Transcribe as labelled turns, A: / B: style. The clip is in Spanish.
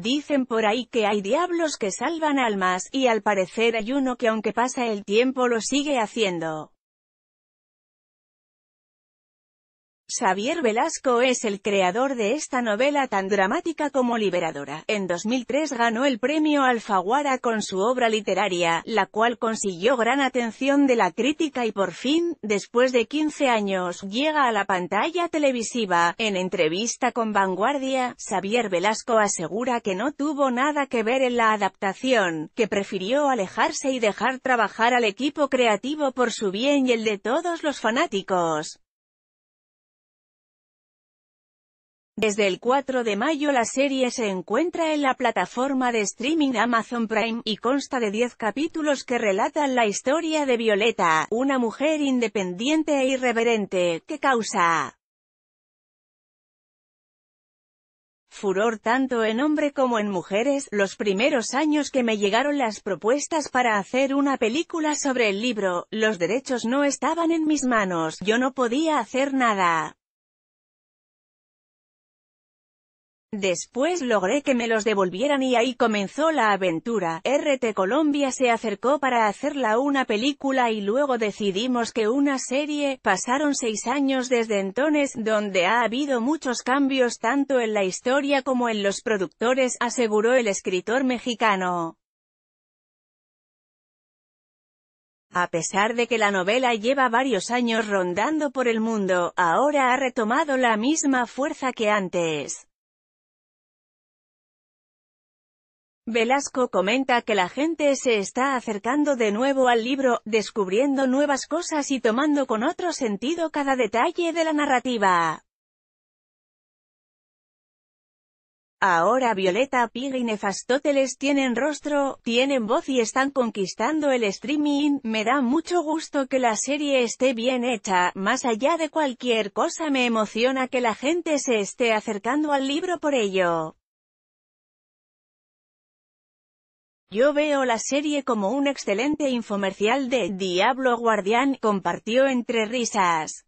A: Dicen por ahí que hay diablos que salvan almas, y al parecer hay uno que aunque pasa el tiempo lo sigue haciendo. Xavier Velasco es el creador de esta novela tan dramática como liberadora. En 2003 ganó el premio Alfaguara con su obra literaria, la cual consiguió gran atención de la crítica y por fin, después de 15 años, llega a la pantalla televisiva. En entrevista con Vanguardia, Xavier Velasco asegura que no tuvo nada que ver en la adaptación, que prefirió alejarse y dejar trabajar al equipo creativo por su bien y el de todos los fanáticos. Desde el 4 de mayo la serie se encuentra en la plataforma de streaming Amazon Prime, y consta de 10 capítulos que relatan la historia de Violeta, una mujer independiente e irreverente, que causa furor tanto en hombre como en mujeres, los primeros años que me llegaron las propuestas para hacer una película sobre el libro, los derechos no estaban en mis manos, yo no podía hacer nada. Después logré que me los devolvieran y ahí comenzó la aventura. RT Colombia se acercó para hacerla una película y luego decidimos que una serie. Pasaron seis años desde entonces, donde ha habido muchos cambios tanto en la historia como en los productores, aseguró el escritor mexicano. A pesar de que la novela lleva varios años rondando por el mundo, ahora ha retomado la misma fuerza que antes. Velasco comenta que la gente se está acercando de nuevo al libro, descubriendo nuevas cosas y tomando con otro sentido cada detalle de la narrativa. Ahora Violeta Pig y Nefastóteles tienen rostro, tienen voz y están conquistando el streaming, me da mucho gusto que la serie esté bien hecha, más allá de cualquier cosa me emociona que la gente se esté acercando al libro por ello. Yo veo la serie como un excelente infomercial de Diablo Guardián, compartió entre risas.